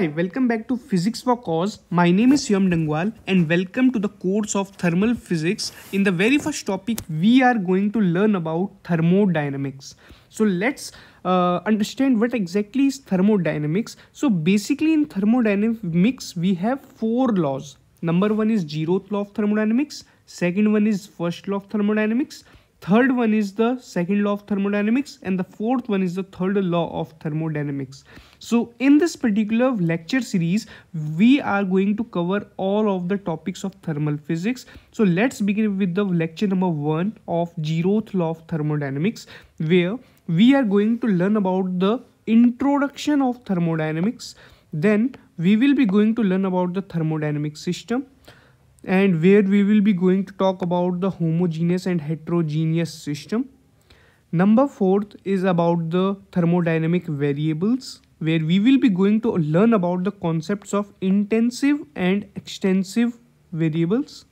Hi, welcome back to Physics for Cause. My name is Yom Dangwal and welcome to the course of Thermal Physics. In the very first topic, we are going to learn about thermodynamics. So let's uh, understand what exactly is thermodynamics. So basically in thermodynamics, we have four laws. Number one is zeroth law of thermodynamics. Second one is first law of thermodynamics third one is the second law of thermodynamics and the fourth one is the third law of thermodynamics so in this particular lecture series we are going to cover all of the topics of thermal physics so let's begin with the lecture number one of zeroth law of thermodynamics where we are going to learn about the introduction of thermodynamics then we will be going to learn about the thermodynamic system and where we will be going to talk about the homogeneous and heterogeneous system. Number fourth is about the thermodynamic variables where we will be going to learn about the concepts of intensive and extensive variables.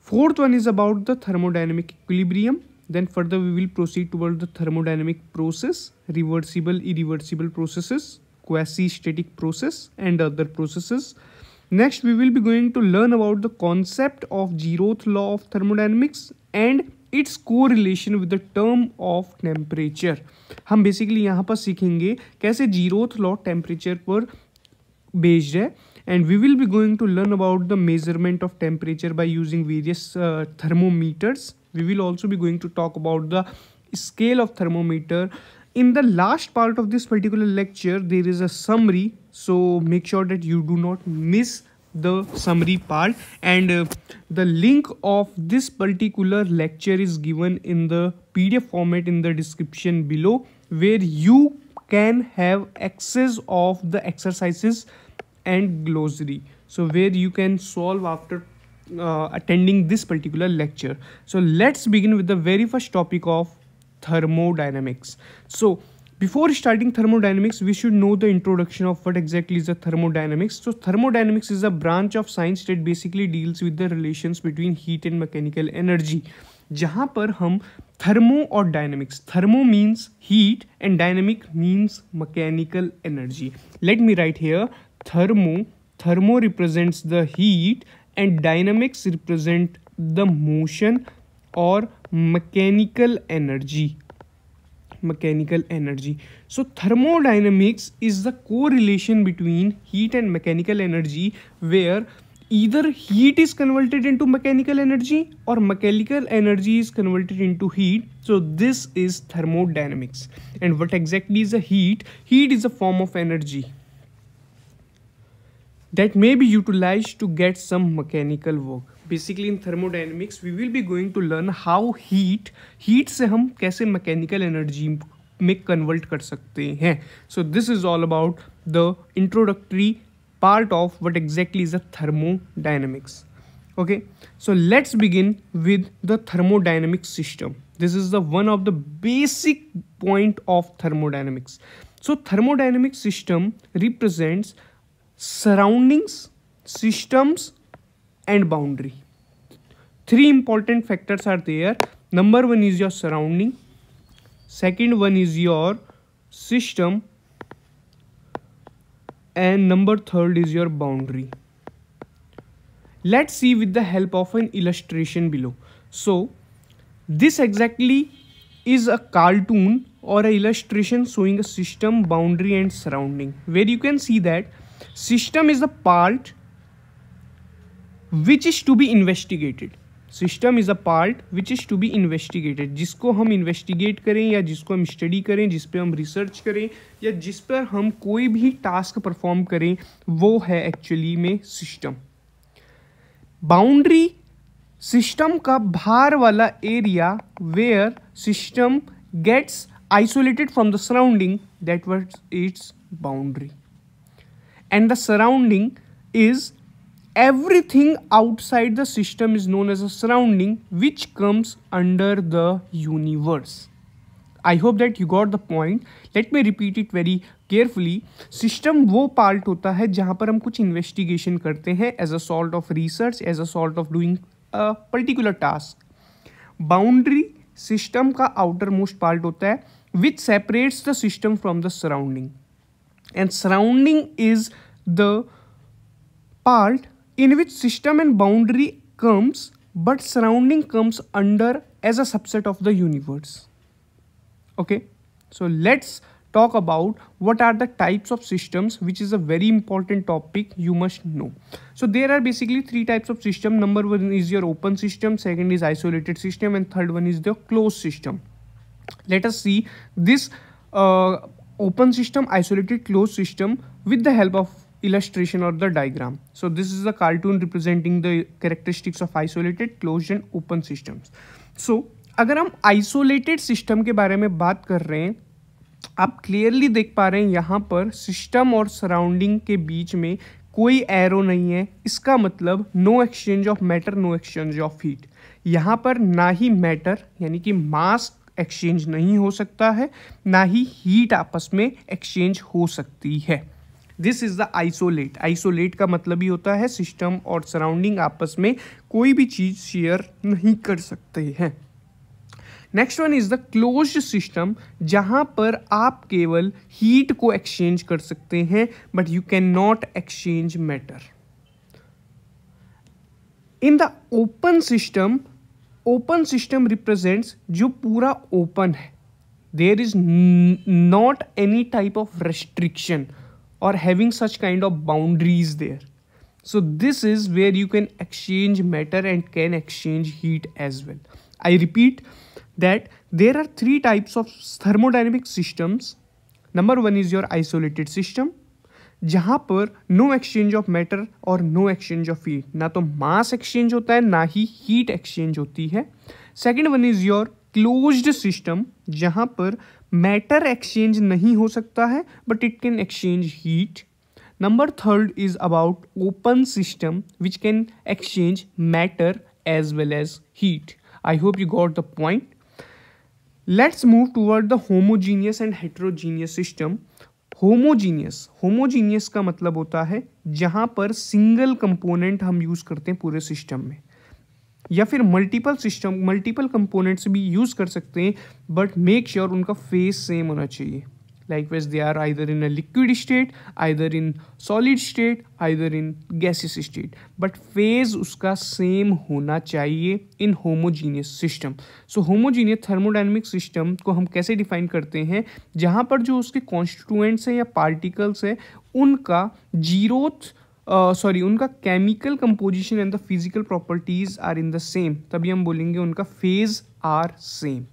Fourth one is about the thermodynamic equilibrium. Then further we will proceed toward the thermodynamic process, reversible, irreversible processes, quasi-static process and other processes Next, we will be going to learn about the concept of zeroth law of thermodynamics and its correlation with the term of temperature. हम basically यहाँ पर सीखेंगे कैसे zeroth law temperature पर based है and we will be going to learn about the measurement of temperature by using various uh, thermometers. We will also be going to talk about the scale of thermometer in the last part of this particular lecture there is a summary so make sure that you do not miss the summary part and uh, the link of this particular lecture is given in the pdf format in the description below where you can have access of the exercises and glossary so where you can solve after uh, attending this particular lecture so let's begin with the very first topic of thermodynamics so before starting thermodynamics we should know the introduction of what exactly is the thermodynamics so thermodynamics is a branch of science that basically deals with the relations between heat and mechanical energy जहाँ पर हम thermo और dynamics thermo means heat and dynamic means mechanical energy let me write here thermo thermo represents the heat and dynamics represent the motion or mechanical energy mechanical energy so thermodynamics is the correlation between heat and mechanical energy where either heat is converted into mechanical energy or mechanical energy is converted into heat so this is thermodynamics and what exactly is a heat heat is a form of energy that may be utilized to get some mechanical work basically in thermodynamics we will be going to learn how heat heat से हम कैसे mechanical energy में convert कर सकते हैं so this is all about the introductory part of what exactly is a dynamics okay so let's begin with the thermodynamic system this is the one of the basic point of thermodynamics so thermodynamic system represents surroundings systems and boundary three important factors are there number one is your surrounding second one is your system and number third is your boundary let's see with the help of an illustration below so this exactly is a cartoon or an illustration showing a system boundary and surrounding where you can see that system is the part which is to be investigated system is a part which is to be investigated जिसको हम investigate करें या जिसको हम study करें जिस पर हम रिसर्च करें या जिस पर हम कोई भी टास्क परफॉर्म करें वो है एक्चुअली में सिस्टम बाउंड्री सिस्टम का बाहर वाला area where system gets isolated from the surrounding that what its boundary and the surrounding is everything outside the system is known as a surrounding which comes under the universe I hope that you got the point let me repeat it very carefully system वो part होता है जहाँ पर हम कुछ investigation करते हैं as a sort of research as a sort of doing particular task boundary system का आउटर मोस्ट पार्ट होता है which separates the system from the surrounding and surrounding is the part in which system and boundary comes but surrounding comes under as a subset of the universe. Okay, so let's talk about what are the types of systems which is a very important topic you must know so there are basically three types of system number one is your open system second is isolated system and third one is the closed system let us see this uh, open system isolated closed system with the help of illustration or the diagram. So this is a cartoon representing the characteristics of isolated, closed and open systems. So अगर हम isolated system के बारे में बात कर रहे हैं आप क्लियरली देख पा रहे हैं यहाँ पर सिस्टम और सराउंडिंग के बीच में कोई एरो नहीं है इसका मतलब no exchange of matter no exchange of heat यहाँ पर ना ही मैटर यानी कि मास एक्सचेंज नहीं हो सकता है ना ही हीट आपस में एक्सचेंज हो सकती है this is the isolate isolate का मतलब ही होता है सिस्टम और सराउंडिंग आपस में कोई भी चीज़ शेयर नहीं कर सकते हैं next one is the close system जहां पर आप केवल हीट को एक्सचेंज कर सकते हैं but you can not exchange matter in the open system open system represents जो पूरा ओपन है there is not any type of restriction or having such kind of boundaries there. So this is where you can exchange matter and can exchange heat as well. I repeat that there are three types of thermodynamic systems. Number one is your isolated system. जहाँ पर no exchange of matter और no exchange of heat ना तो मास exchange होता है ना ही heat exchange होती है second one is your closed system जहाँ पर मैटर एक्सचेंज नहीं हो सकता है but it can exchange heat number third is about open system which can exchange matter as well as heat I hope you got the point let's move toward the homogeneous and heterogeneous system homogeneous homogeneous का मतलब होता है जहाँ पर single component हम use करते हैं पूरे सिस्टम में या फिर मल्टीपल सिस्टम मल्टीपल कंपोनेंट्स भी यूज कर सकते हैं बट मेक श्योर उनका फेस सेम होना चाहिए लाइक वेज they are either in a liquid state either in solid state either in gaseous state but phase उसका सेम होना चाहिए in homogeneous system so homogeneous thermodynamic system को हम कैसे डिफाइन करते हैं जहाँ पर जो उसके कॉन्स्टिटुएंट्स हैं या पार्टिकल्स हैं उनका जीरोथ सॉरी uh, उनका chemical composition and the physical properties are in the same तभी हम बोलेंगे उनका phase are same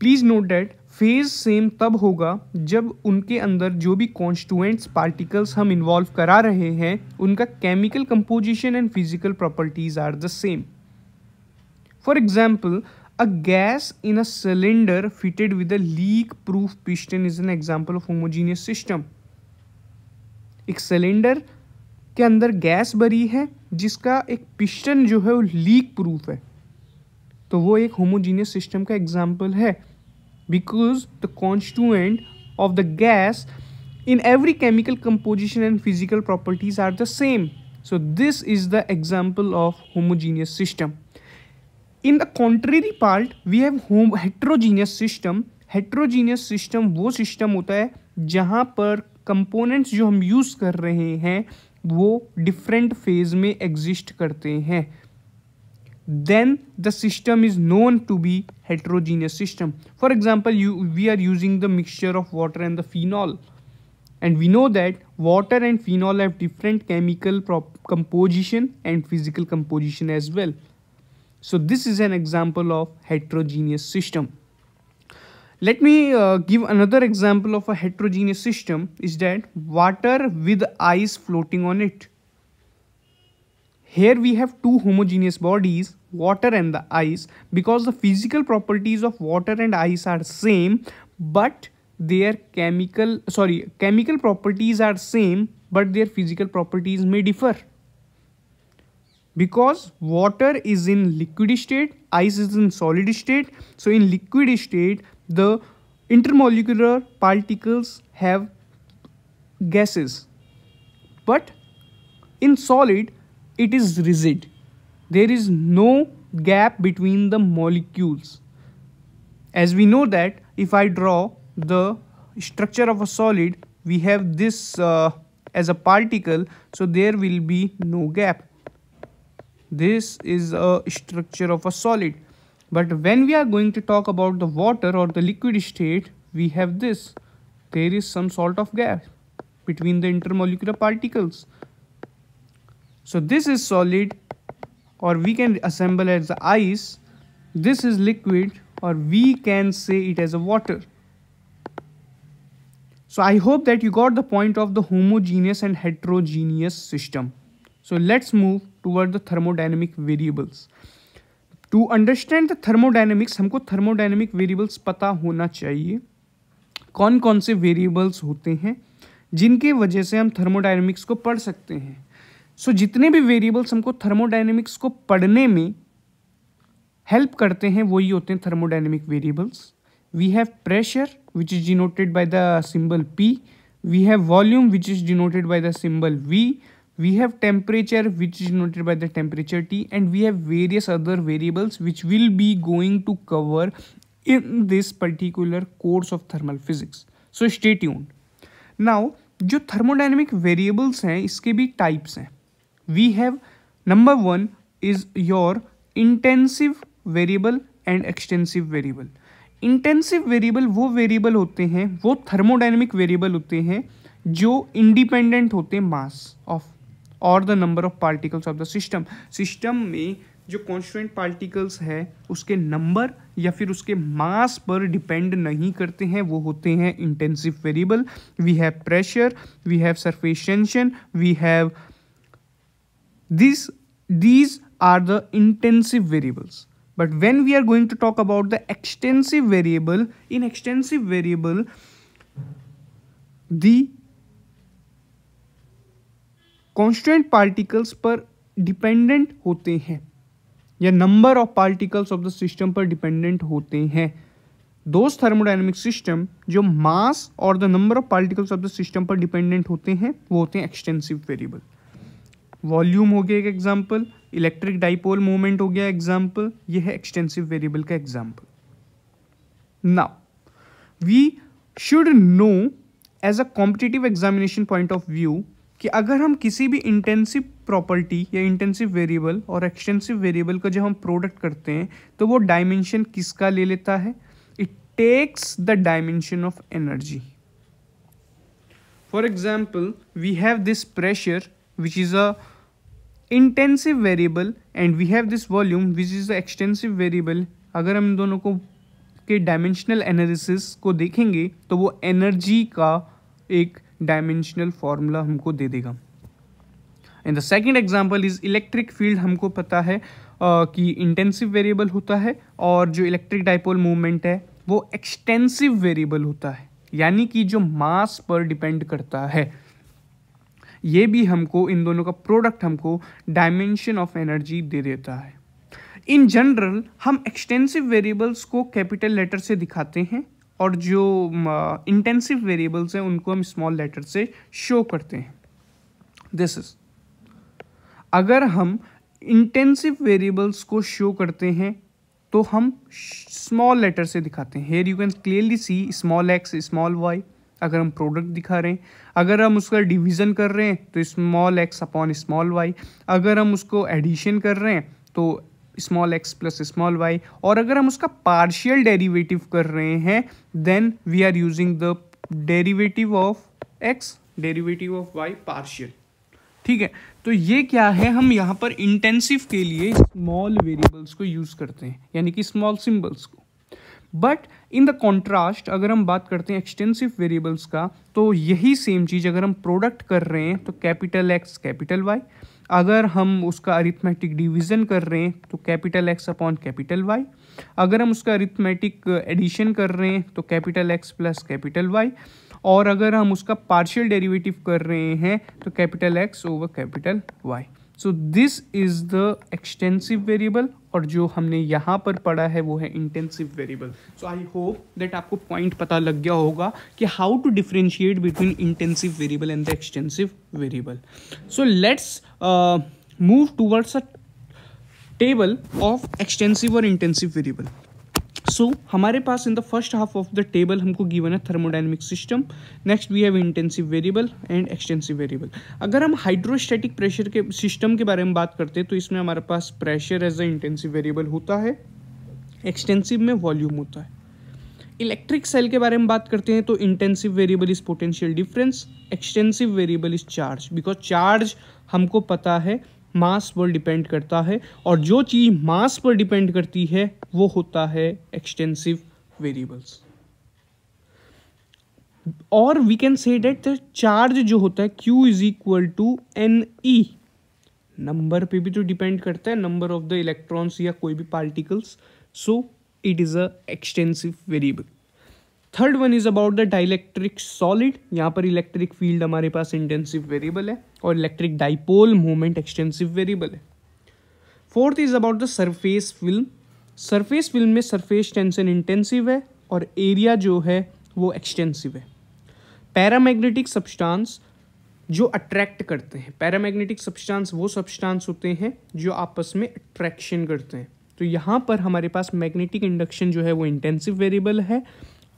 please note that phase same तब होगा जब उनके अंदर जो भी कॉन्स्टुएंट्स पार्टिकल्स हम इन्वॉल्व करा रहे हैं उनका chemical composition and physical properties are the same for example a gas in a cylinder fitted with a leak proof piston is an example of homogeneous system एक सिलेंडर के अंदर गैस भरी है जिसका एक पिस्टन जो है वो लीक प्रूफ है तो वो एक होमोजीनियस सिस्टम का एग्जाम्पल है because the constituent of the gas in every chemical composition and physical properties are the same so this is the example of homogeneous system in the contrary part we have home heterogeneous system heterogeneous system वो system होता है जहाँ पर components जो हम use कर रहे हैं वो डिफरेंट फेज में एग्जिस्ट करते हैं then the system is known to be heterogeneous system for example you we are using the mixture of water and the phenol and we know that water and phenol have different chemical composition and physical composition as well so this is an example of heterogeneous system Let me uh, give another example of a heterogeneous system is that water with ice floating on it. Here we have two homogeneous bodies, water and the ice, because the physical properties of water and ice are same, but their chemical, sorry, chemical properties are same, but their physical properties may differ. Because water is in liquid state ice is in solid state so in liquid state the intermolecular particles have gases but in solid it is rigid there is no gap between the molecules as we know that if i draw the structure of a solid we have this uh, as a particle so there will be no gap this is a structure of a solid. But when we are going to talk about the water or the liquid state, we have this. There is some sort of gap between the intermolecular particles. So this is solid or we can assemble as ice. This is liquid or we can say it as a water. So I hope that you got the point of the homogeneous and heterogeneous system. So let's move toward the thermodynamic variables to understand the thermodynamics हमको thermodynamic variables पता होना चाहिए कौन कौन से variables होते हैं जिनके वजह से हम थर्मोडाइनमिक्स को पढ़ सकते हैं सो so, जितने भी वेरिएबल्स हमको थर्मोडाइनमिक्स को पढ़ने में हेल्प करते हैं वही होते हैं thermodynamic variables we have pressure which is denoted by the symbol P we have volume which is denoted by the symbol V we have temperature which is noted by the temperature T and we have various other variables which will be going to cover in this particular course of thermal physics. So stay tuned. Now जो thermodynamic variables हैं इसके भी types हैं We have number one is your intensive variable and extensive variable. Intensive variable वो variable होते हैं वो thermodynamic variable होते हैं जो इंडिपेंडेंट होते हैं मास ऑफ और the number of particles of the system system में जो कॉन्स्टेंट पार्टिकल्स है उसके नंबर या फिर उसके मास पर डिपेंड नहीं करते हैं वो होते हैं intensive variable we have pressure we have surface tension we have this these are the intensive variables but when we are going to talk about the extensive variable in extensive variable the constant particles पर dependent होते हैं या number of particles of the system पर dependent होते हैं दोस्त thermodynamic system जो mass और the number of particles of the system पर डिपेंडेंट होते हैं वो होते हैं एक्सटेंसिव वेरिएबल वॉल्यूम हो गया एक एग्जाम्पल इलेक्ट्रिक डाइपोल मूवमेंट हो गया एग्जाम्पल ये है एक्सटेंसिव वेरिएबल का example now we should know as a competitive examination point of view कि अगर हम किसी भी इंटेंसिव प्रॉपर्टी या इंटेंसिव वेरिएबल और एक्सटेंसिव वेरिएबल का जब हम प्रोडक्ट करते हैं तो वो डायमेंशन किसका ले लेता है it takes the dimension of energy for example we have this pressure which is a intensive variable and we have this volume which is a extensive variable अगर हम दोनों को के डायमेंशनल एनालिसिस को देखेंगे तो वो एनर्जी का एक डायमेंशनल फॉर्मूला हमको दे देगा in the second example is electric field हमको पता है Uh, कि इंटेंसिव वेरिएबल होता है और जो इलेक्ट्रिक डाइपोल मूवमेंट है वो एक्सटेंसिव वेरिएबल होता है यानी कि जो मास पर डिपेंड करता है ये भी हमको इन दोनों का प्रोडक्ट हमको डायमेंशन ऑफ एनर्जी दे देता है इन जनरल हम एक्सटेंसिव वेरिएबल्स को कैपिटल लेटर से दिखाते हैं और जो इंटेंसिव वेरिएबल्स हैं उनको हम स्मॉल लेटर से शो करते हैं दिस इज अगर हम इंटेंसिव वेरिएबल्स को शो करते हैं तो हम स्मॉल लेटर से दिखाते हैं here you can clearly see small x small y अगर हम प्रोडक्ट दिखा रहे हैं अगर हम उसका डिवीज़न कर रहे हैं तो small x upon small y अगर हम उसको एडिशन कर रहे हैं तो small x plus small y और अगर हम उसका पार्शियल डेरिवेटिव कर रहे हैं then we are using the derivative of x derivative of y partial ठीक है तो ये क्या है हम यहाँ पर इंटेंसिव के लिए स्मॉल वेरिएबल्स को यूज़ करते हैं यानी कि स्मॉल सिम्बल्स को बट इन द कॉन्ट्रास्ट अगर हम बात करते हैं एक्सटेंसिव वेरिएबल्स का तो यही सेम चीज़ अगर हम प्रोडक्ट कर रहे हैं तो कैपिटल एक्स कैपिटल वाई अगर हम उसका अरिथमेटिक डिवीजन कर रहे हैं तो capital x upon capital y अगर हम उसका अरिथमेटिक एडिशन uh, कर रहे हैं तो capital x plus capital y और अगर हम उसका पार्शियल डेरिवेटिव कर रहे हैं तो capital x over capital y so this is the extensive variable और जो हमने यहाँ पर पढ़ा है वो है intensive variable so I hope that आपको पॉइंट पता लग गया होगा कि how to differentiate between intensive variable and the extensive variable so let's move towards a table of extensive और इंटेंसिव वेरिएबल सो so, हमारे पास in the first half of the table हमको गिवन है thermodynamic system next we have intensive variable and extensive variable अगर हम hydrostatic pressure के system के बारे में बात करते हैं तो इसमें हमारे पास pressure as a intensive variable होता है एक्सटेंसिव में वॉल्यूम होता है इलेक्ट्रिक सेल के बारे में बात करते हैं तो intensive variable is potential difference extensive variable is charge because charge हमको पता है मास पर डिपेंड करता है और जो चीज़ मास पर डिपेंड करती है वो होता है एक्सटेंसिव वेरिएबल्स और we can say that charge जो होता है Q is equal to n e number पे भी तो डिपेंड करता है नंबर ऑफ द इलेक्ट्रॉन्स या कोई भी particles so it is a extensive variable third one is about the dielectric solid यहाँ पर इलेक्ट्रिक फील्ड हमारे पास इंटेंसिव वेरिएबल है और electric dipole moment extensive variable है fourth is about the surface film surface film में surface tension intensive है और area जो है वो एक्सटेंसिव है पैरामैग्नेटिक सब्सटेंस जो अट्रैक्ट करते हैं पैरामैग्नेटिक सब्सटेंस वो सब्सटेंस होते हैं जो आपस में अट्रैक्शन करते हैं तो यहाँ पर हमारे पास मैग्नेटिक इंडक्शन जो है वो इंटेंसिव वेरिएबल है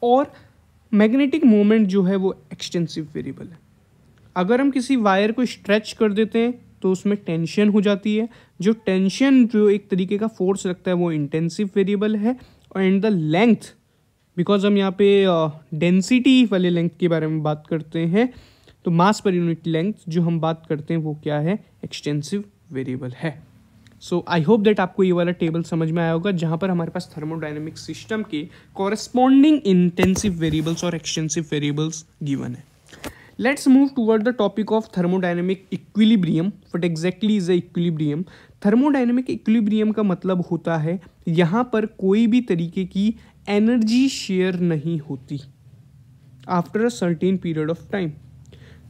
और मैग्नेटिक मोमेंट जो है वो एक्सटेंसिव वेरिएबल है अगर हम किसी वायर को स्ट्रेच कर देते हैं तो उसमें टेंशन हो जाती है जो टेंशन जो एक तरीके का फोर्स लगता है वो इंटेंसिव वेरिएबल है और एंड द लेंथ बिकॉज हम यहाँ पे डेंसिटी uh, वाले लेंथ के बारे में बात करते हैं तो मास पर यूनिट लेंथ जो हम बात करते हैं वो क्या है एक्सटेंसिव वेरिएबल है सो आई होप दैट आपको ये वाला टेबल समझ में आया होगा जहाँ पर हमारे पास थर्मोडाइनमिक सिस्टम के कॉरेस्पॉन्डिंग इंटेंसिव वेरिएबल्स और एक्सटेंसिव वेरिएबल्स गिवन है let's move toward the topic of thermodynamic equilibrium what exactly is a equilibrium thermodynamic equilibrium का मतलब होता है यहाँ पर कोई भी तरीके की एनर्जी शेयर नहीं होती after a certain period of time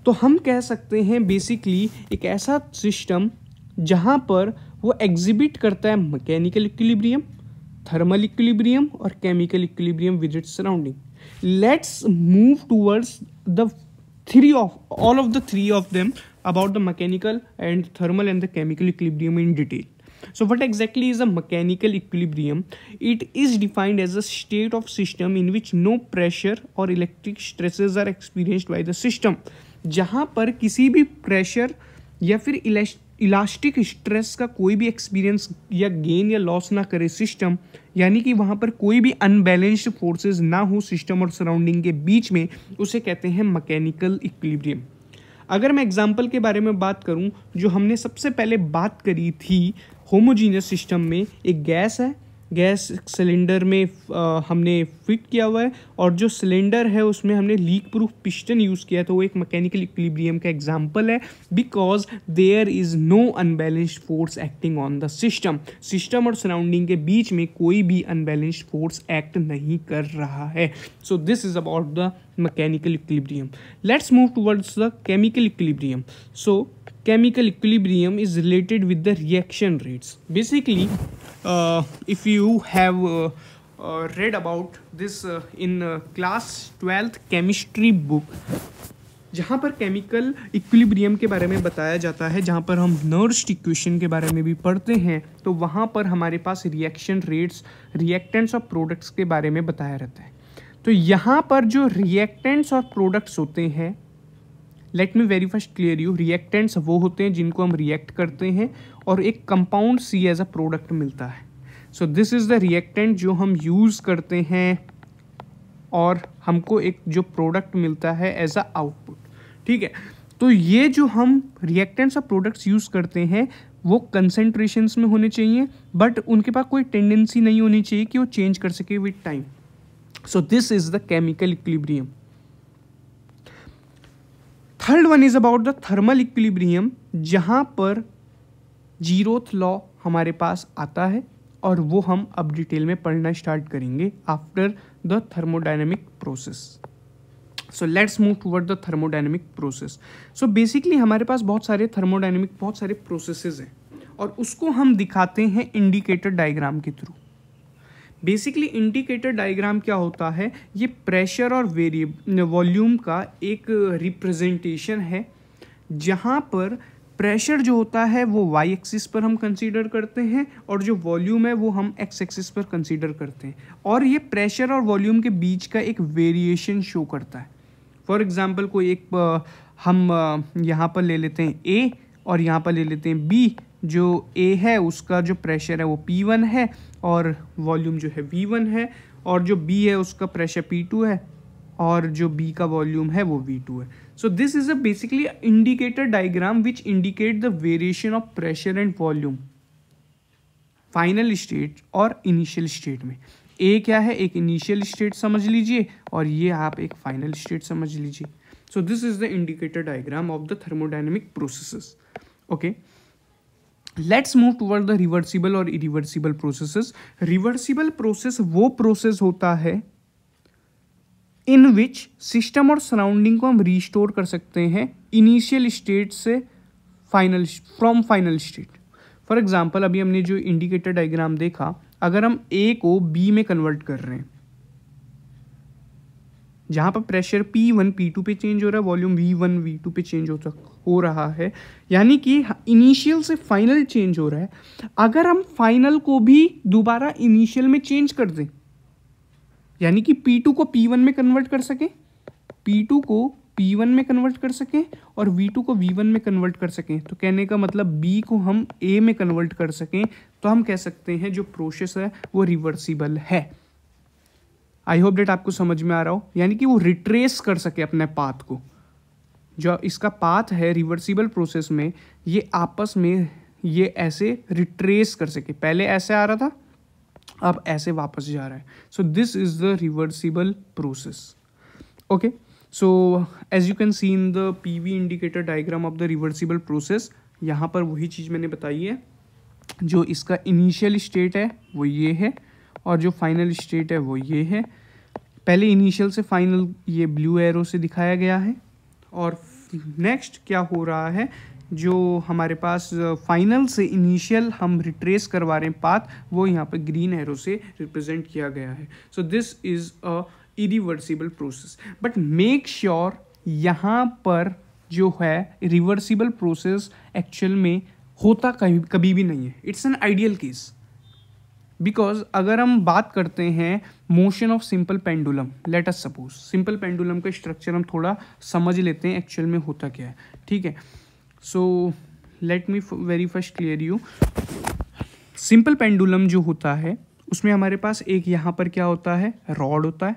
तो हम कह सकते हैं बेसिकली एक ऐसा सिस्टम जहाँ पर वो एग्जिबिट करता है मैकेनिकल इक्विलिब्रियम थर्मल इक्विलिब्रियम और chemical equilibrium with its surrounding let's move towards the three of all of the three of them about the mechanical and thermal and the chemical equilibrium in detail So what exactly is a mechanical equilibrium? It is defined as a state of system in which no pressure or electric stresses are experienced by the system. jahan par kisi bhi pressure या फिर elastic stress का कोई भी experience या gain या loss ना करे system यानी कि वहाँ पर कोई भी अनबैलेंस्ड फोर्सेस ना हो सिस्टम और सराउंडिंग के बीच में उसे कहते हैं मकैनिकल इक्विलिब्रियम अगर मैं एग्जाम्पल के बारे में बात करूँ जो हमने सबसे पहले बात करी थी होमोजीनियस सिस्टम में एक गैस है गैस सिलेंडर में आ, हमने फिट किया हुआ है और जो सिलेंडर है उसमें हमने लीक प्रूफ पिस्टन यूज़ किया तो वो एक मैकेनिकल इक्विलिब्रियम का एग्जांपल है because there is no unbalanced force acting on the system system और सराउंडिंग के बीच में कोई भी अनबैलेंस्ड फोर्स एक्ट नहीं कर रहा है so this is about the mechanical equilibrium let's move towards the chemical equilibrium so chemical equilibrium is related with the reaction rates basically uh, if you have uh, uh, read about this uh, in uh, class 12th chemistry book जहाँ पर chemical equilibrium के बारे में बताया जाता है जहाँ पर हम नर्स्ट इक्वेशन के बारे में भी पढ़ते हैं तो वहाँ पर हमारे पास रिएक्शन रेट्स रिएक्टेंट्स और प्रोडक्ट्स के बारे में बताया रहता है तो यहाँ पर जो रिएक्टेंट्स और प्रोडक्ट्स होते हैं let me very first clear you reactants वो होते हैं जिनको हम रिएक्ट करते हैं और एक compound C as a product मिलता है so this is the reactant जो हम यूज़ करते हैं और हमको एक जो प्रोडक्ट मिलता है एज अ आउटपुट ठीक है तो ये जो हम रिएक्टेंट्स और प्रोडक्ट्स यूज़ करते हैं वो कंसेंट्रेशंस में होने चाहिए बट उनके पास कोई टेंडेंसी नहीं होनी चाहिए कि वो चेंज कर सके with time so this is the chemical equilibrium third one is about the thermal equilibrium जहाँ पर जीरोथ लॉ हमारे पास आता है और वो हम अब डिटेल में पढ़ना स्टार्ट करेंगे after the thermodynamic process so let's move toward the thermodynamic process so basically हमारे पास बहुत सारे थर्मोडाइनमिक बहुत सारे प्रोसेसेस हैं और उसको हम दिखाते हैं इंडिकेटर डायग्राम के थ्रू बेसिकली इंडिकेटर डायग्राम क्या होता है ये प्रेशर और वेरिए वॉल्यूम का एक रिप्रेजेंटेशन है जहाँ पर प्रेशर जो होता है वो वाई एक्सिस पर हम कंसीडर करते हैं और जो वॉल्यूम है वो हम एक्स एक्सिस पर कंसीडर करते हैं और ये प्रेशर और वॉल्यूम के बीच का एक वेरिएशन शो करता है फॉर एग्ज़ाम्पल कोई एक हम यहाँ पर ले लेते हैं ए और यहाँ पर ले लेते हैं बी जो ए है उसका जो प्रेशर है वो पी वन है और वॉल्यूम जो है वी वन है और जो बी है उसका प्रेशर पी टू है और जो बी का वॉल्यूम है वो वी टू है so this is a basically indicator diagram which indicate the variation of pressure and volume final state और इनिशियल स्टेट में ए क्या है एक इनिशियल स्टेट समझ लीजिए और ये आप एक फाइनल स्टेट समझ लीजिए so this is the indicator diagram of the thermodynamic processes okay let's move toward the reversible और इरिवर्सिबल प्रोसेसेस रिवर्सिबल प्रोसेस वो प्रोसेस होता है इन विच सिस्टम और सराउंडिंग को हम रिस्टोर कर सकते हैं इनिशियल स्टेट से final from final state for example अभी हमने जो इंडिकेटर डायग्राम देखा अगर हम ए को बी में कन्वर्ट कर रहे हैं जहाँ पर प्रेशर P1, P2 पे चेंज हो रहा है वॉल्यूम V1, V2 पे चेंज हो सकता हो रहा है यानी कि इनिशियल से फाइनल चेंज हो रहा है अगर हम फाइनल को भी दोबारा इनिशियल में चेंज कर दें यानी कि P2 को P1 में कन्वर्ट कर सकें P2 को P1 में कन्वर्ट कर सकें और V2 को V1 में कन्वर्ट कर सकें तो कहने का मतलब B को हम A में कन्वर्ट कर सकें तो हम कह सकते हैं जो प्रोसेस है वो रिवर्सिबल है आई होप डेट आपको समझ में आ रहा हो यानी कि वो रिट्रेस कर सके अपने पाथ को जो इसका पाथ है रिवर्सिबल प्रोसेस में ये आपस में ये ऐसे रिट्रेस कर सके पहले ऐसे आ रहा था अब ऐसे वापस जा रहा है so this is the reversible process okay so as you can see in the P V indicator diagram of the reversible process यहाँ पर वही चीज़ मैंने बताई है जो इसका इनिशियल स्टेट है वो ये है और जो फाइनल स्टेट है वो ये है पहले इनिशियल से फाइनल ये ब्लू एरो से दिखाया गया है और नेक्स्ट क्या हो रहा है जो हमारे पास फाइनल से इनिशियल हम रिट्रेस करवा रहे हैं पाथ वो यहाँ पर ग्रीन एरो से रिप्रेजेंट किया गया है so this is a irreversible process but make sure यहाँ पर जो है रिवर्सिबल प्रोसेस एक्चुअल में होता कभी कभी भी नहीं है it's an ideal case because अगर हम बात करते हैं motion of simple pendulum let us suppose simple pendulum का स्ट्रक्चर हम थोड़ा समझ लेते हैं एक्चुअल में होता क्या है ठीक है so let me very first clear you simple pendulum जो होता है उसमें हमारे पास एक यहाँ पर क्या होता है रॉड होता है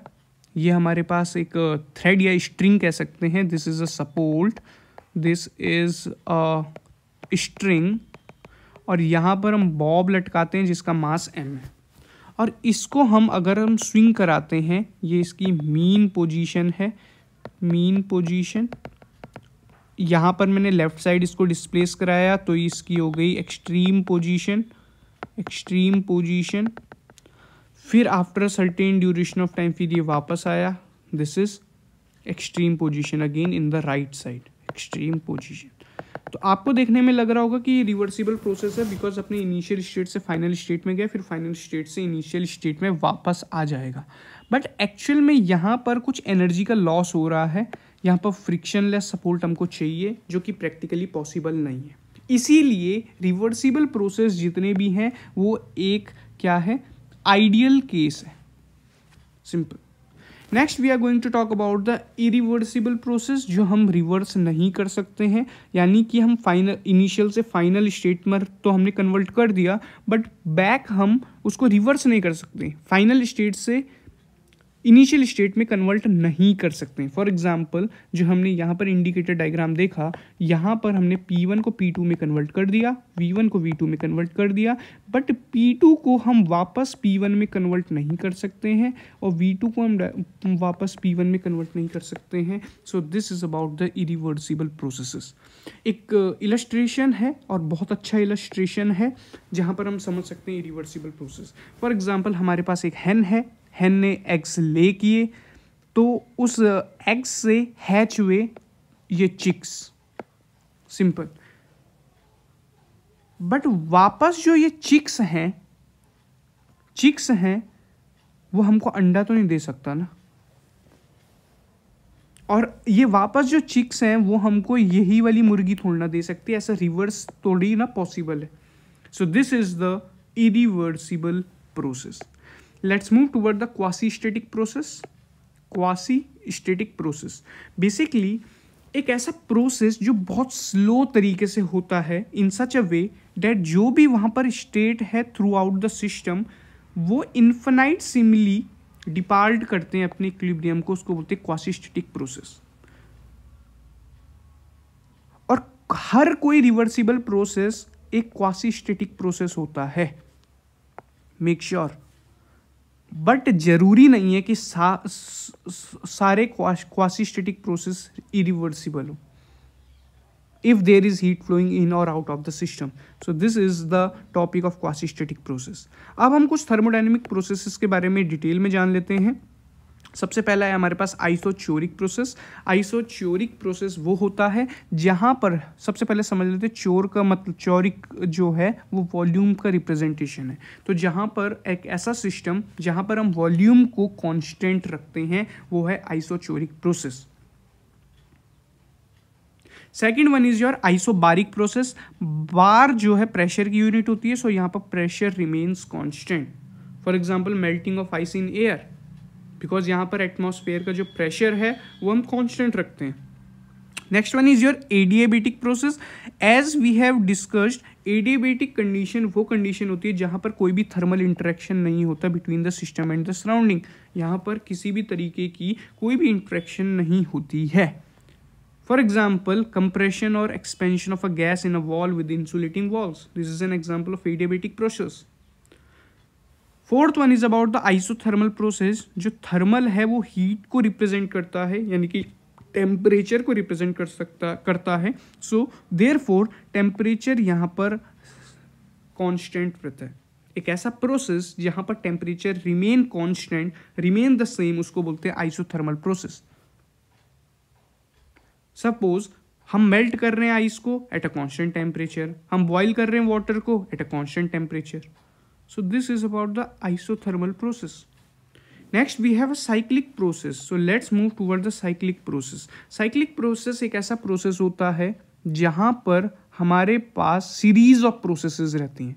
ये हमारे पास एक थ्रेड या स्ट्रिंग कह सकते हैं this is a support this is a string और यहाँ पर हम बॉब लटकाते हैं जिसका मास एम है और इसको हम अगर हम स्विंग कराते हैं ये इसकी मीन पोजीशन है मीन पोजीशन यहाँ पर मैंने लेफ़्ट साइड इसको डिस्प्लेस कराया तो इसकी हो गई एक्सट्रीम पोजीशन एक्सट्रीम पोजीशन फिर after certain duration of time फिर ये वापस आया this is extreme position again in the right side extreme position तो आपको देखने में लग रहा होगा कि ये रिवर्सिबल प्रोसेस है बिकॉज अपने इनिशियल स्टेट से फाइनल स्टेट में गया फिर फाइनल स्टेट से इनिशियल स्टेट में वापस आ जाएगा बट एक्चुअल में यहाँ पर कुछ एनर्जी का लॉस हो रहा है यहाँ पर फ्रिक्शनलेस सपोर्ट हमको चाहिए जो कि प्रैक्टिकली पॉसिबल नहीं है इसीलिए रिवर्सिबल प्रोसेस जितने भी हैं वो एक क्या है आइडियल केस है simple next we are going to talk about the irreversible process जो हम रिवर्स नहीं कर सकते हैं यानी कि हम फाइनल इनिशियल से फाइनल स्टेट में तो हमने कन्वर्ट कर दिया बट बैक हम उसको रिवर्स नहीं कर सकते फाइनल स्टेट से इनिशियल स्टेट में कन्वर्ट नहीं कर सकते फॉर एग्जाम्पल जो हमने यहाँ पर इंडिकेटर डायग्राम देखा यहाँ पर हमने P1 को P2 में कन्वर्ट कर दिया V1 को V2 में कन्वर्ट कर दिया बट P2 को हम वापस P1 में कन्वर्ट नहीं कर सकते हैं और V2 को हम वापस P1 में कन्वर्ट नहीं कर सकते हैं so this is about the irreversible processes एक इलस्ट्रेशन uh, है और बहुत अच्छा इलस्ट्रेशन है जहाँ पर हम समझ सकते हैं इरिवर्सिबल प्रोसेस फॉर एग्जाम्पल हमारे पास एक हैन है हैन ने एग्स ले किए तो उस एग्स से हैच हुए ये चिक्स सिंपल बट वापस जो ये चिक्स हैं चिक्स हैं वो हमको अंडा तो नहीं दे सकता ना और ये वापस जो चिक्स हैं वो हमको यही वाली मुर्गी थोड़ी ना दे सकती है ऐसा रिवर्स थोड़ी ना पॉसिबल है so this is the irreversible process let's move toward the quasi static process quasi static process basically एक ऐसा प्रोसेस जो बहुत स्लो तरीके से होता है इन सच अ वे डैट जो भी वहाँ पर स्टेट है थ्रू आउट द सिस्टम वो इन्फेनाइट सिमली डिपार्ट करते हैं अपने इक्विलिब्रियम को उसको बोलते हैं क्वासिस्टेटिक प्रोसेस और हर कोई रिवर्सिबल प्रोसेस एक क्वासिस्टेटिक प्रोसेस होता है मेक श्योर sure बट जरूरी नहीं है कि सा, सारे क्वासिस्टेटिक प्रोसेस इरिवर्सिबल हो if there is heat flowing in और out of the system so this is the topic of quasistatic process अब हम कुछ थर्मोडाइनमिक प्रोसेसेस के बारे में डिटेल में जान लेते हैं सबसे पहला है हमारे पास आइसोच्योरिक प्रोसेस आइसोच्योरिक प्रोसेस वो होता है जहाँ पर सबसे पहले समझ लेते हैं चोर का मतलब चोरिक जो है वो वॉल्यूम का रिप्रेजेंटेशन है तो जहाँ पर एक ऐसा सिस्टम जहाँ पर हम वॉल्यूम को कॉन्स्टेंट रखते हैं वो है isochoric process second one is your isobaric process bar जो है प्रेशर की यूनिट होती है सो यहाँ पर pressure remains constant for example melting of ice in air because यहाँ पर एटमोसफेयर का जो प्रेशर है वो हम कॉन्स्टेंट रखते हैं next one is your adiabatic process as we have discussed adiabatic condition वो कंडीशन होती है जहाँ पर कोई भी थर्मल इंटरेक्शन नहीं होता between the system and the surrounding यहाँ पर किसी भी तरीके की कोई भी इंटरेक्शन नहीं होती है फॉर एग्जाम्पल कंप्रेशन और expansion of a gas in a wall with insulating walls this is an example of adiabatic process fourth one is about the isothermal process जो थर्मल है वो हीट को रिप्रेजेंट करता है यानी कि टेम्परेचर को रिप्रेजेंट कर सकता करता है सो देयर फोर टेम्परेचर यहाँ पर कॉन्स्टेंट रहता है एक ऐसा प्रोसेस जहाँ पर temperature remain constant remain the same उसको बोलते हैं आइसोथर्मल प्रोसेस सपोज हम मेल्ट कर रहे हैं आइस को एट अ कॉन्स्टेंट टेम्परेचर हम बॉइल कर रहे हैं वाटर को at a constant temperature So this is about the isothermal process. Next we have a cyclic process so let's move toward the cyclic process cyclic process एक ऐसा process होता है जहाँ पर हमारे पास सीरीज ऑफ प्रोसेसेस रहती हैं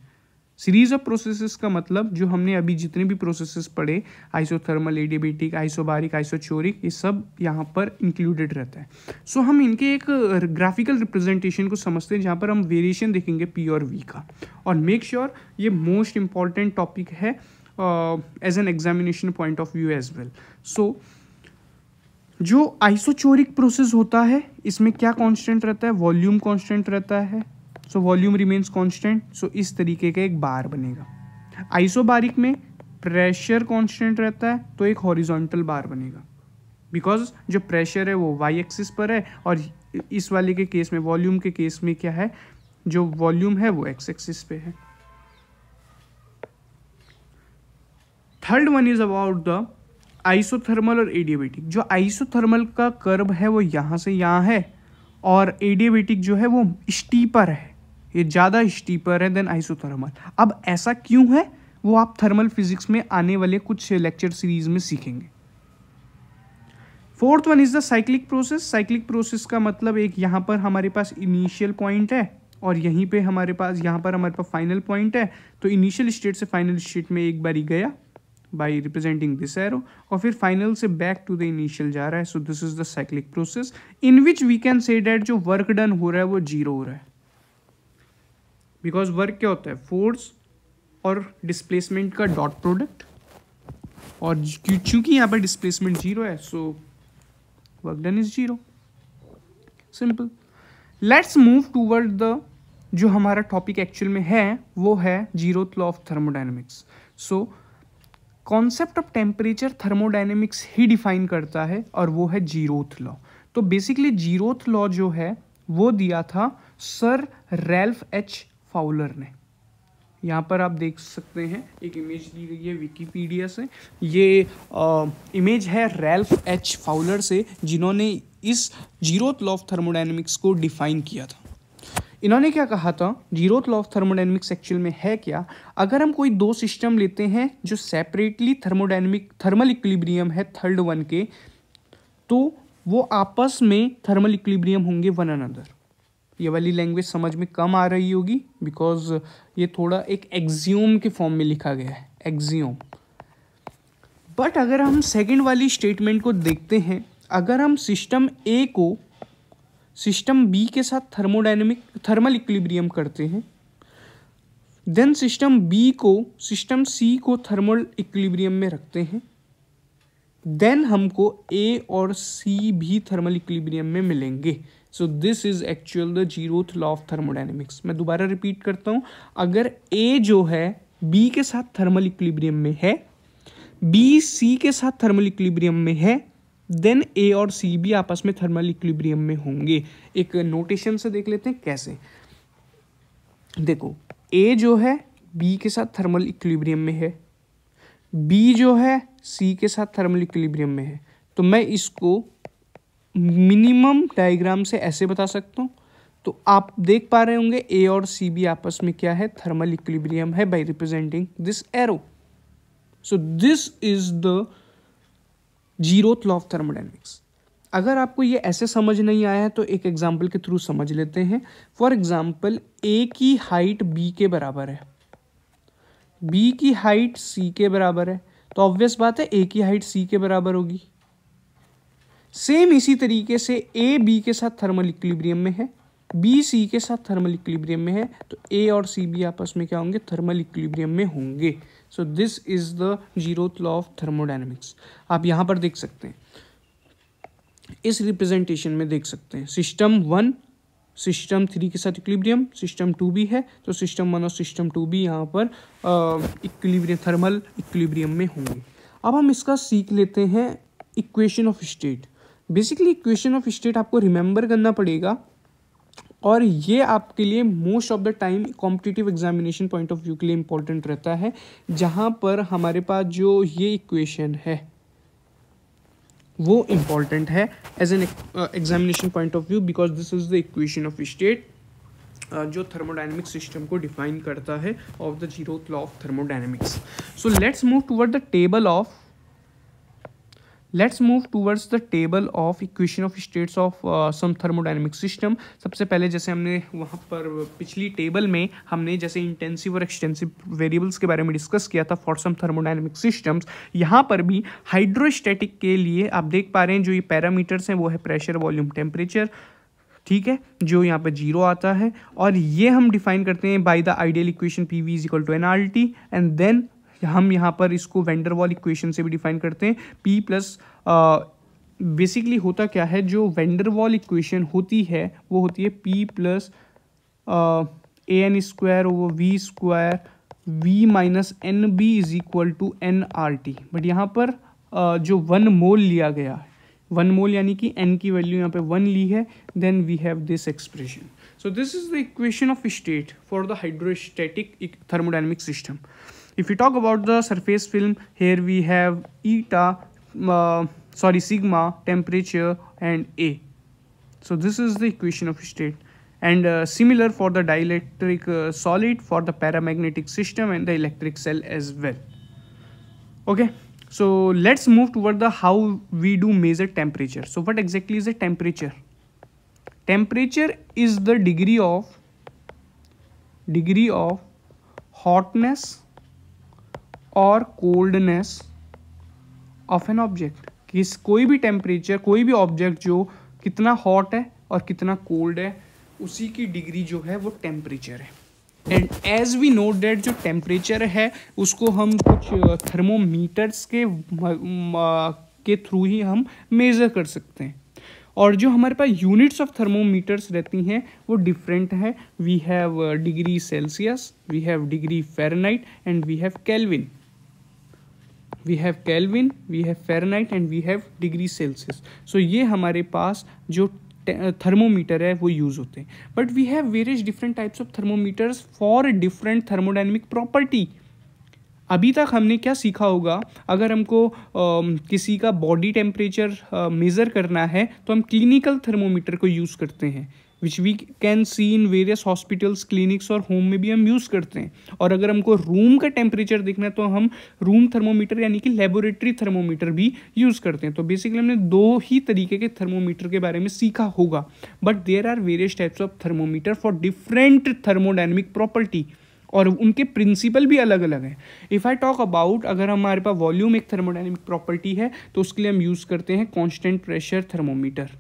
सीरीज ऑफ प्रोसेसेस का मतलब जो हमने अभी जितने भी प्रोसेसेस पढ़े आइसोथर्मल एडिबेटिक आइसोबारिक आइसोचोरिक ये सब यहाँ पर इंक्लूडेड रहता है सो so, हम इनके एक ग्राफिकल रिप्रेजेंटेशन को समझते हैं जहाँ पर हम वेरिएशन देखेंगे पी और वी का और मेक श्योर sure ये मोस्ट इम्पॉर्टेंट टॉपिक है as an examination point of view as well so जो आइसोचोरिक प्रोसेस होता है इसमें क्या कॉन्स्टेंट रहता है वॉल्यूम कॉन्स्टेंट रहता है so volume remains constant so इस तरीके का एक बार बनेगा आइसोबारिक में प्रेशर कॉन्स्टेंट रहता है तो एक हॉरिजॉन्टल बार बनेगा बिकॉज जो प्रेशर है वो वाई एक्सिस पर है और इस वाले के केस में वॉल्यूम के केस में क्या है जो वॉल्यूम है वो एक्स एक्सिस पे है third one is about the isothermal और एडियाबेटिक जो आइसोथर्मल का कर्व है वो यहाँ से यहाँ है और एडियाबेटिक जो है वो स्टीपर है ये ज़्यादा स्टीपर है देन आइसोथर्मल अब ऐसा क्यों है वो आप थर्मल फिजिक्स में आने वाले कुछ लेक्चर सीरीज में सीखेंगे fourth one is the cyclic process cyclic process का मतलब एक यहाँ पर हमारे पास इनिशियल पॉइंट है और यहीं पे हमारे पास यहाँ पर हमारे पास फाइनल पॉइंट है तो इनिशियल स्टेट से फाइनल स्टेट में एक बारी गया बाय रिप्रेजेंटिंग दिस एरो और फिर फाइनल से बैक टू द इनिशियल जा रहा है so this is the cyclic process in which we can say that जो वर्क डन हो रहा है वो जीरो हो रहा है बिकॉज वर्क क्या होता है फोर्स और डिस्प्लेसमेंट का डॉट प्रोडक्ट और चूंकि यहाँ पर डिस्प्लेसमेंट जीरो है so work done is zero simple let's move toward the जो हमारा टॉपिक एक्चुअल में है वो है zero law of thermodynamics so concept of temperature thermodynamics ही डिफाइन करता है और वो है जीरोथ लॉ तो बेसिकली जीरोथ लॉ जो है वो दिया था सर रेल्फ एच फाउलर ने यहाँ पर आप देख सकते हैं एक इमेज दी गई है विकीपीडिया से ये आ, इमेज है रेल्फ एच फाउलर से जिन्होंने इस जीरोथ लॉ ऑफ थर्मोडाइनमिक्स को डिफाइन किया था इन्होंने क्या कहा था zeroth law of thermodynamics actual में है क्या अगर हम कोई दो सिस्टम लेते हैं जो सेपरेटली थर्मोडाइनमिक थर्मल इक्लिब्रियम है थर्ड वन के तो वो आपस में थर्मल इक्लिब्रियम होंगे वन अनदर ये वाली लैंग्वेज समझ में कम आ रही होगी बिकॉज ये थोड़ा एक एग्ज्यूम के फॉर्म में लिखा गया है एग्ज्यूम बट अगर हम सेकंड वाली स्टेटमेंट को देखते हैं अगर हम सिस्टम ए को सिस्टम बी के साथ थर्मोडाइनमिक थर्मल इक्विलिब्रियम करते हैं देन सिस्टम बी को सिस्टम सी को थर्मल इक्विलिब्रियम में रखते हैं देन हमको ए और सी भी थर्मल इक्विलिब्रियम में मिलेंगे so this is actual the zeroth law of thermodynamics मैं दोबारा रिपीट करता हूँ अगर ए जो है बी के साथ थर्मल इक्लिब्रियम में है बी सी के साथ थर्मल इक्लिब्रियम में है देन ए और सी भी आपस में थर्मल इक्लिब्रियम में होंगे एक नोटेशन से देख लेते हैं कैसे देखो ए जो है बी के साथ थर्मल इक्लिब्रियम में है बी जो है सी के साथ थर्मल इक्लिब्रियम में है तो मैं इसको मिनिमम डायग्राम से ऐसे बता सकता हूँ तो आप देख पा रहे होंगे ए और सी बी आपस में क्या है थर्मल इक्विलिब्रियम है by representing this arrow so this is the zeroth law of thermodynamics अगर आपको ये ऐसे समझ नहीं आया है तो एक एग्जाम्पल के थ्रू समझ लेते हैं फॉर एग्जाम्पल ए की हाइट बी के बराबर है बी की हाइट सी के बराबर है तो ऑब्वियस बात है ए की हाइट सी के बराबर होगी सेम इसी तरीके से ए बी के साथ थर्मल इक्विब्रियम में है बी सी के साथ थर्मल इक्विब्रियम में है तो ए और सी बी आपस में क्या होंगे थर्मल इक्विब्रियम में होंगे so this is the zero law of thermodynamics आप यहाँ पर देख सकते हैं इस रिप्रेजेंटेशन में देख सकते हैं सिस्टम वन सिस्टम थ्री के साथ इक्लिब्रियम सिस्टम टू भी है तो सिस्टम वन और सिस्टम टू भी यहाँ पर इक्लिब्रियम थर्मल इक्विब्रियम में होंगे अब हम इसका सीख लेते हैं equation of state basically equation of state आपको रिमेंबर करना पड़ेगा और ये आपके लिए most of the time competitive examination point of view के लिए इंपॉर्टेंट रहता है जहां पर हमारे पास जो ये इक्वेशन है वो इम्पॉर्टेंट है as an examination point of view because this is the equation of state जो थर्मोडाइनमिक सिस्टम को डिफाइन करता है of the zero law of thermodynamics so let's move toward the table of let's move towards the table of equation of states of some thermodynamic system सबसे पहले जैसे हमने वहाँ पर पिछली टेबल में हमने जैसे इंटेंसिव और एक्सटेंसिव वेरिएबल्स के बारे में डिस्कस किया था फॉर सम थर्मोडाइनमिक सिस्टम्स यहाँ पर भी हाइड्रोस्टेटिक के लिए आप देख पा रहे हैं जो ये पैरामीटर्स हैं वो है प्रेशर वॉल्यूम टेम्परेचर ठीक है जो यहाँ पर जीरो आता है और ये हम डिफाइन करते हैं by the ideal equation P V is equal to N R T and then हम यहाँ पर इसको वेंडर वॉल इक्वेशन से भी डिफाइन करते हैं पी प्लस बेसिकली होता क्या है जो वेंडर वॉल इक्वेशन होती है वो होती है P plus A N square over V square V minus N B is equal to N R T but यहाँ पर uh, जो वन मोल लिया गया है वन मोल यानी कि एन की वैल्यू यहाँ पे वन ली है then we have this expression so this is the equation of state for the hydrostatic thermodynamic system if we talk about the surface film here we have eta uh, sorry sigma temperature and a so this is the equation of state and uh, similar for the dielectric uh, solid for the paramagnetic system and the electric cell as well okay so let's move toward the how we do measure temperature so what exactly is a temperature temperature is the degree of degree of hotness और coldness of an object किस कोई भी temperature कोई भी object जो कितना hot है और कितना कोल्ड है उसी की डिग्री जो है वो टेम्परेचर है and as we know that जो टेम्परेचर है उसको हम कुछ थर्मोमीटर्स के के थ्रू ही हम मेज़र कर सकते हैं और जो हमारे पास यूनिट्स ऑफ थर्मोमीटर्स रहती हैं वो डिफरेंट है we have degree Celsius we have degree Fahrenheit and we have Kelvin we have Kelvin we have Fahrenheit and we have degree Celsius so ये हमारे पास जो थर्मोमीटर है वो यूज़ होते हैं but we have various different types of thermometers for different thermodynamic property अभी तक हमने क्या सीखा होगा अगर हमको आ, किसी का बॉडी टेम्परेचर मेज़र करना है तो हम क्लिनिकल थर्मोमीटर को यूज़ करते हैं which we can see in various hospitals clinics और होम में भी हम यूज़ करते हैं और अगर हमको रूम का टेम्परेचर देखना है तो हम रूम थर्मोमीटर यानी कि लेबोरेटरी थर्मोमीटर भी यूज़ करते हैं तो बेसिकली हमने दो ही तरीके के थर्मोमीटर के बारे में सीखा होगा but there are various types of thermometer for different thermodynamic property और उनके प्रिंसिपल भी अलग अलग हैं इफ़ आई टॉक अबाउट अगर हमारे पास वॉल्यूम एक थर्मोडाइनमिक प्रॉपर्टी है तो उसके लिए हम यूज़ करते हैं कॉन्स्टेंट प्रेशर थर्मोमीटर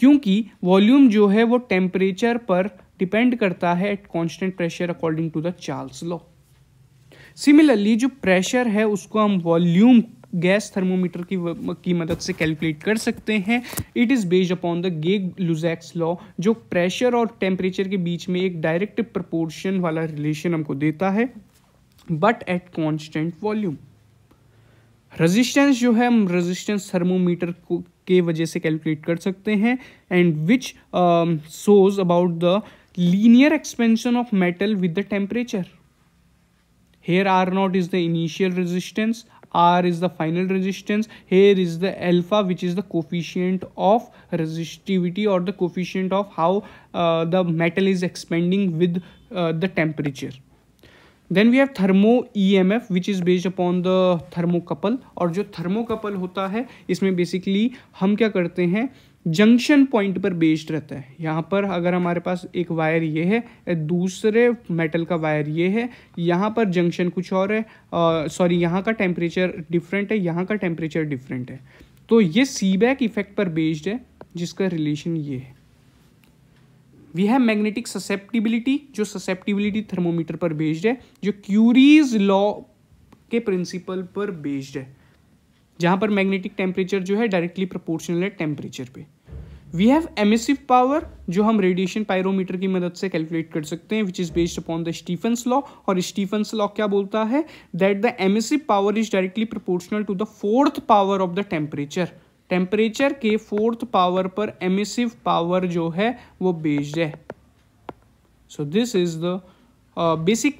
क्योंकि वॉल्यूम जो है वो टेम्परेचर पर डिपेंड करता है at constant pressure according to the Charles law similarly जो प्रेशर है उसको हम वॉल्यूम गैस थर्मोमीटर की की मदद से कैलकुलेट कर सकते हैं it is based upon the Gay Lussac's law जो प्रेशर और टेम्परेचर के बीच में एक डायरेक्ट प्रपोर्शन वाला रिलेशन हमको देता है but at constant volume resistance जो है हम रेजिस्टेंस थर्मोमीटर को के वजह से कैलकुलेट कर सकते हैं and which shows about the linear expansion of metal with the temperature here r naught is the initial resistance r is the final resistance here is the alpha which is the coefficient of resistivity or the coefficient of how uh, the metal is expanding with uh, the temperature then we have thermo E M F which is based upon the thermocouple और जो thermocouple होता है इसमें basically हम क्या करते हैं junction point पर बेस्ड रहता है यहाँ पर अगर हमारे पास एक वायर ये है दूसरे मेटल का वायर ये है यहाँ पर जंक्शन कुछ और है सॉरी यहाँ का टेम्परेचर डिफरेंट है यहाँ का टेम्परेचर डिफरेंट है तो ये सीबैक इफेक्ट पर बेस्ड है जिसका रिलेशन ये है वी हैव मैग्नेटिक ससेप्टिबिलिटी जो ससेप्टिबिलिटी थर्मोमीटर पर बेस्ड है जो क्यूरीज लॉ के प्रिंसिपल पर बेस्ड है जहां पर मैग्नेटिक टेम्परेचर जो है डायरेक्टली प्रोपोर्शनल है टेम्परेचर पे वी हैव एमिसिव पावर जो हम रेडिएशन पायरोमीटर की मदद से कैलकुलेट कर सकते हैं which is based upon the Stefan's law और स्टीफेंस लॉ क्या बोलता है that the emissive power is directly proportional to the fourth power of the temperature temperature के फोर्थ पावर पर एमिसिव पावर जो है वो बेच है so this is the basic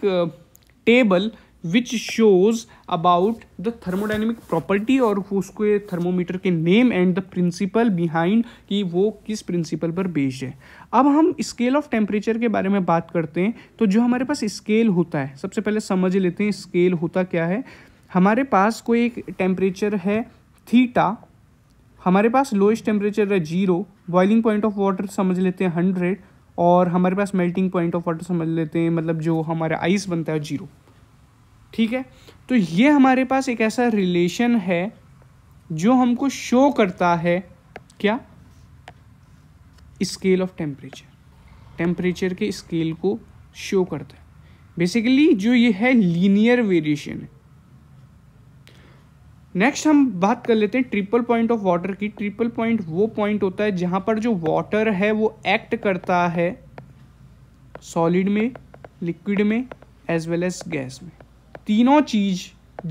table which shows about the thermodynamic property और उसके thermometer के name and the principle behind कि वो किस प्रिंसिपल पर बेच है अब हम स्केल ऑफ टेम्परेचर के बारे में बात करते हैं तो जो हमारे पास स्केल होता है सबसे पहले समझ लेते हैं स्केल होता क्या है हमारे पास कोई एक टेम्परेचर है थीटा हमारे पास लोएस्ट टेम्परेचर है zero boiling point of water समझ लेते हैं हंड्रेड और हमारे पास मेल्टिंग पॉइंट ऑफ वाटर समझ लेते हैं मतलब जो हमारा आइस बनता है जीरो ठीक है तो ये हमारे पास एक ऐसा रिलेशन है जो हमको शो करता है क्या स्केल ऑफ टेम्परेचर टेम्परेचर के स्केल को शो करता है बेसिकली जो ये है लीनियर वेरिएशन है नेक्स्ट हम बात कर लेते हैं ट्रिपल पॉइंट ऑफ वाटर की ट्रिपल पॉइंट वो पॉइंट होता है जहां पर जो वाटर है वो एक्ट करता है सॉलिड में लिक्विड में एज वेल एज गैस में तीनों चीज़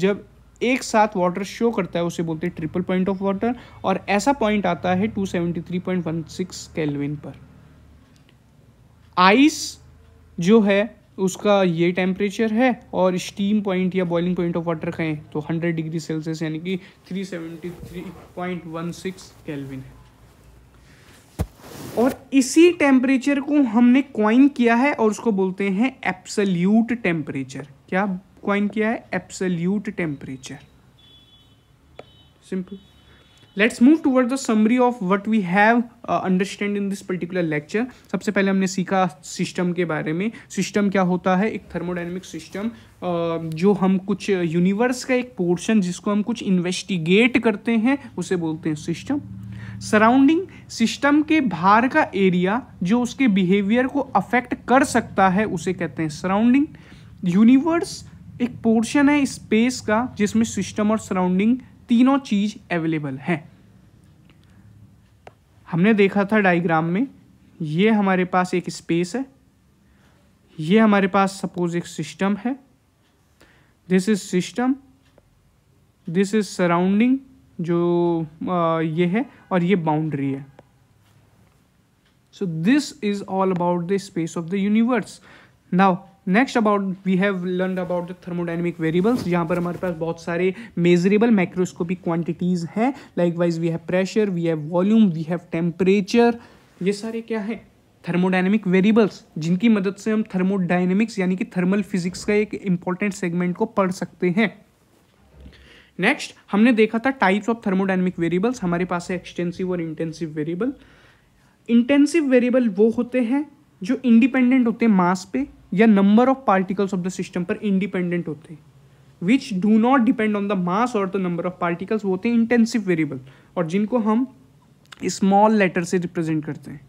जब एक साथ वाटर शो करता है उसे बोलते हैं ट्रिपल पॉइंट ऑफ वाटर और ऐसा पॉइंट आता है 273.16 केल्विन पर आइस जो है उसका ये टेम्परेचर है और स्टीम पॉइंट या बॉइलिंग पॉइंट ऑफ वाटर कहें तो 100 डिग्री सेल्सियस यानी कि 373.16 केल्विन है और इसी टेम्परेचर को हमने क्वाइन किया है और उसको बोलते हैं एप्सल्यूट टेम्परेचर क्या क्वाइन किया है absolute temperature simple let's move toward the summary of what we have understand in this particular lecture सबसे पहले हमने सीखा सिस्टम के बारे में सिस्टम क्या होता है एक थर्मोडाइनमिक सिस्टम uh, जो हम कुछ यूनिवर्स uh, का एक पोर्शन जिसको हम कुछ इन्वेस्टिगेट करते हैं उसे बोलते हैं सिस्टम सराउंडिंग सिस्टम के बाहर का एरिया जो उसके बिहेवियर को अफेक्ट कर सकता है उसे कहते हैं सराउंडिंग यूनिवर्स एक पोर्शन है स्पेस का जिसमें सिस्टम और सराउंडिंग तीनों चीज़ अवेलेबल हैं हमने देखा था डायग्राम में ये हमारे पास एक स्पेस है ये हमारे पास सपोज एक सिस्टम है this is system this is surrounding जो आ, ये है और ये बाउंड्री है so this is all about the space of the universe now next about we have learn about the thermodynamic variables यहाँ पर हमारे पास बहुत सारे मेजरेबल माइक्रोस्कोपिक क्वांटिटीज़ हैं likewise we have pressure we have volume we have temperature ये सारे क्या हैं थर्मोडाइनमिक वेरिएबल्स जिनकी मदद से हम थर्मोडाइनमिक्स यानी कि थर्मल फिजिक्स का एक इंपॉर्टेंट सेगमेंट को पढ़ सकते हैं नेक्स्ट हमने देखा था टाइप्स ऑफ थर्मोडाइनमिक वेरिएबल्स हमारे पास है एक्सटेंसिव और इंटेंसिव वेरिएबल इंटेंसिव वेरिएबल वो होते हैं जो इंडिपेंडेंट होते हैं मास पे या number of particles of the system पर इंडिपेंडेंट होते हैं which do not depend on the mass और द नंबर ऑफ पार्टिकल्स वो होते हैं इंटेंसिव वेरिएबल और जिनको हम स्मॉल लेटर से रिप्रेजेंट करते हैं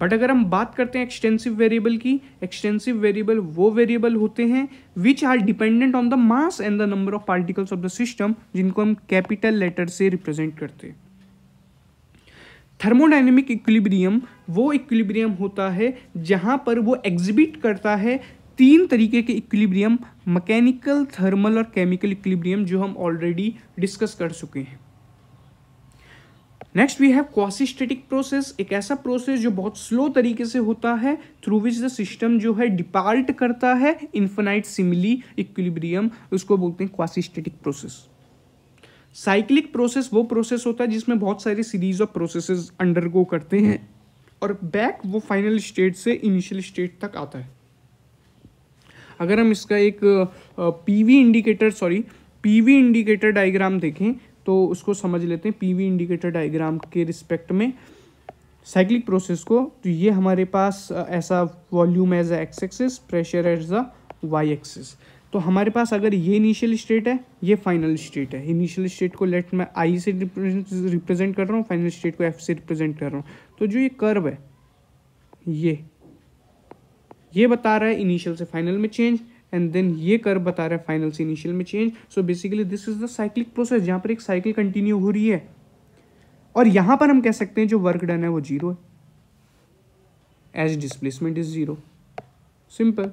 बट अगर हम बात करते हैं एक्सटेंसिव वेरिएबल की एक्सटेंसिव वेरिएबल वो वेरिएबल होते हैं which are dependent on the mass and the number of particles of the system जिनको हम कैपिटल लेटर से रिप्रेजेंट करते हैं थर्मोडाइनमिक इक्विलिब्रियम वो इक्विलिब्रियम होता है जहाँ पर वो एग्जिबिट करता है तीन तरीके के इक्विलिब्रियम मैकेनिकल थर्मल और केमिकल इक्विलिब्रियम जो हम ऑलरेडी डिस्कस कर चुके हैं next we have quasistatic process एक ऐसा प्रोसेस जो बहुत स्लो तरीके से होता है थ्रू विच द सिस्टम जो है डिपार्ट करता है इन्फेनाइट सिमिली इक्विलिब्रियम उसको बोलते हैं क्वासिस्टेटिक प्रोसेस साइक्लिक प्रोसेस वो प्रोसेस होता है जिसमें बहुत सारी सीरीज ऑफ प्रोसेस अंडरगो करते हैं और बैक वो फाइनल स्टेट से इनिशियल स्टेट तक आता है अगर हम इसका एक P V indicator sorry P V indicator diagram देखें तो उसको समझ लेते हैं पीवी इंडिकेटर डायग्राम के रिस्पेक्ट में साइक्लिक प्रोसेस को तो ये हमारे पास ऐसा volume as X pressure as the Y axis तो हमारे पास अगर ये इनिशियल स्टेट है ये फाइनल स्टेट है इनिशियल स्टेट को लेट मैं आई से रिप्रेजेंट कर रहा हूँ फाइनल स्टेट को एफ से रिप्रेजेंट कर रहा हूँ तो जो ये कर्व है ये ये बता रहा है इनिशियल से फाइनल में चेंज एंड देन ये कर्व बता रहा है फाइनल से इनिशियल में change so basically this is the cyclic process जहाँ पर एक साइकिल कंटिन्यू हो रही है और यहाँ पर हम कह सकते हैं जो वर्क डन है वो जीरो है as displacement is zero simple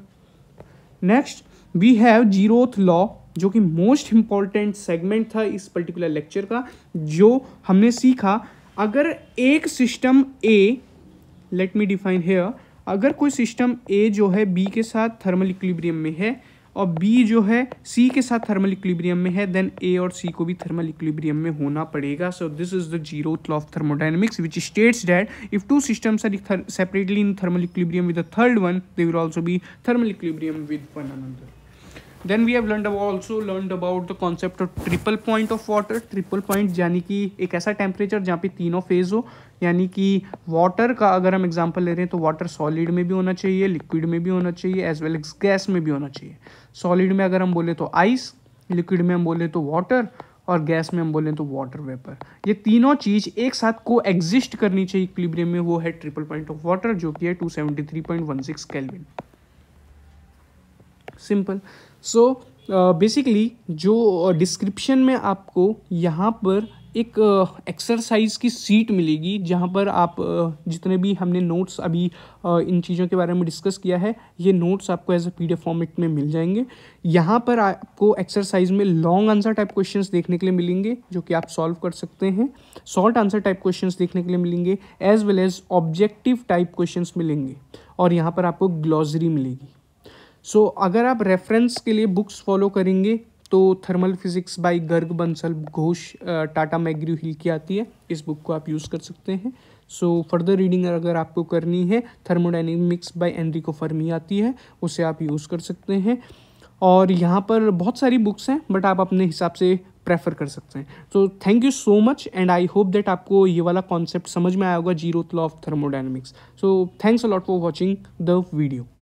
next we have zeroth law जो कि मोस्ट इम्पॉर्टेंट सेगमेंट था इस पर्टिकुलर लेक्चर का जो हमने सीखा अगर एक system A let me define here अगर कोई सिस्टम ए जो है बी के साथ थर्मल इक्विलिब्रियम में है और बी जो है सी के साथ थर्मल इक्विलिब्रियम में है देन ए और सी को भी थर्मल इक्विलिब्रियम में होना पड़ेगा so this is the zero law of thermodynamics which states that if two systems are separately in thermal equilibrium with the third one they will also be thermal equilibrium with one another then we have learn also learn about the concept of triple point of water triple point यानी कि एक ऐसा temperature जहाँ पे तीनों phase हो यानी कि वाटर का अगर हम एग्जाम्पल ले रहे हैं तो वाटर सॉलिड में भी होना चाहिए लिक्विड में भी होना चाहिए एज वेल एज गैस में भी होना चाहिए सॉलिड में अगर हम बोले तो आइस लिक्विड में हम बोले तो वाटर और गैस में हम बोलें तो वाटर वेपर ये तीनों चीज़ एक साथ को एग्जिस्ट करनी चाहिए इक्विलिब्रियम में वो है ट्रिपल पॉइंट ऑफ वाटर जो कि है 273.16 kelvin simple so basically uh, जो डिस्क्रिप्शन uh, में आपको यहाँ पर एक एक्सरसाइज uh, की सीट मिलेगी जहाँ पर आप जितने भी हमने नोट्स अभी इन चीज़ों के बारे में डिस्कस किया है ये नोट्स आपको एज ए पी फॉर्मेट में मिल जाएंगे यहाँ पर आपको एक्सरसाइज में लॉन्ग आंसर टाइप क्वेश्चंस देखने के लिए मिलेंगे जो कि आप सॉल्व कर सकते हैं शॉर्ट आंसर टाइप क्वेश्चंस देखने के लिए मिलेंगे as well as objective type question मिलेंगे और यहाँ पर आपको ग्लॉजरी मिलेगी सो so, अगर आप रेफरेंस के लिए बुक्स फॉलो करेंगे तो thermal physics by Garg Bansal Ghosh Tata McGraw Hill की आती है इस बुक को आप यूज़ कर सकते हैं सो फर्दर रीडिंग अगर आपको करनी है थर्मोडाइनमिक्स बाय एनरिको फर्मी आती है उसे आप यूज़ कर सकते हैं और यहाँ पर बहुत सारी बुक्स हैं बट आप अपने हिसाब से प्रेफर कर सकते हैं तो thank you so much and I hope that आपको ये वाला कॉन्सेप्ट समझ में आया होगा zero law of thermodynamics so thanks a lot for watching the video